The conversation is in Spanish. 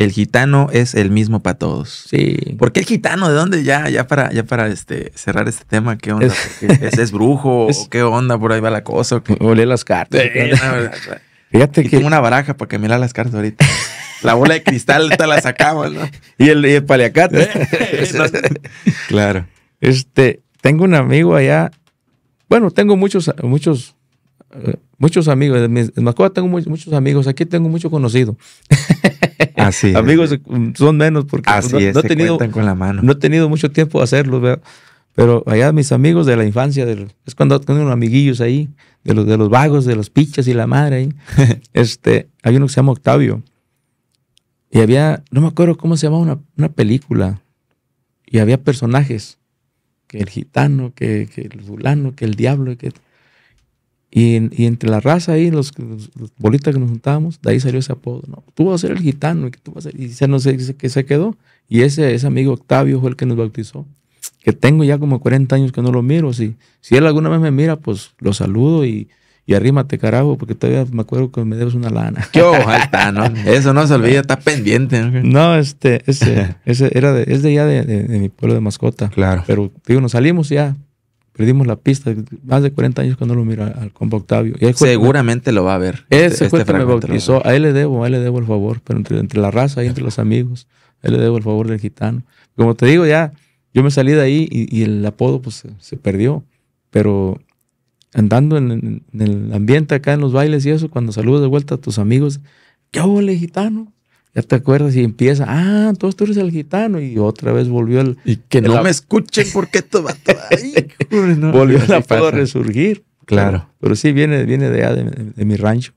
el gitano es el mismo para todos. Sí. ¿Por qué el gitano? ¿De dónde? Ya, ya para, ya para este, cerrar este tema, ¿qué onda? ¿Ese es, brujo? ¿Qué onda? ¿Por ahí va la cosa? volé las cartas. Fíjate que. Tengo una baraja para que me las cartas ahorita. La bola de cristal te la sacamos, ¿no? y el, y paliacate. claro. Este, tengo un amigo allá. Bueno, tengo muchos, muchos, eh, muchos amigos. En Mascoba tengo muchos, muchos amigos. Aquí tengo mucho conocido. Amigos son menos porque no, he tenido, mucho tiempo de hacerlo, Pero allá mis amigos de la infancia, es cuando tengo unos amiguillos ahí, de los, vagos, de los pichas y la madre ahí. este, hay uno que se llama Octavio. Y había, no me acuerdo cómo se llamaba una, película. Y había personajes. Que el gitano, que, el fulano, que el diablo, que y, entre la raza ahí, los, bolitas que nos juntábamos, de ahí salió ese apodo. No, tú vas a ser el gitano y, tú vas a ser, y se qué se quedó. Y ese, ese amigo Octavio fue el que nos bautizó. Que tengo ya como 40 años que no lo miro. Si, si él alguna vez me mira, pues lo saludo y, y arrímate, carajo, porque todavía me acuerdo que me debes una lana. Qué ojalá está, ¿no? Eso no se olvida, está pendiente. No, este, ese, ese era es de ya de, de, mi pueblo de mascota. Claro. Pero digo, nos salimos ya Perdimos la pista, más de 40 años cuando lo mira al compa Octavio. Y Seguramente lo va a ver. Ese este, fue este que a él le debo, a él le debo el favor, pero entre, la raza y entre los amigos, a él le debo el favor del gitano. Como te digo, ya, yo me salí de ahí y, el apodo pues se, perdió, pero andando en, el ambiente acá en los bailes y eso, cuando saludas de vuelta a tus amigos, ¿qué hago el gitano? ya te acuerdas y empieza, ah, entonces tú eres el gitano y otra vez volvió el... Y que no me escuchen porque este todo no, volvió a resurgir. Claro. Pero, sí, viene, viene de, de, de mi rancho.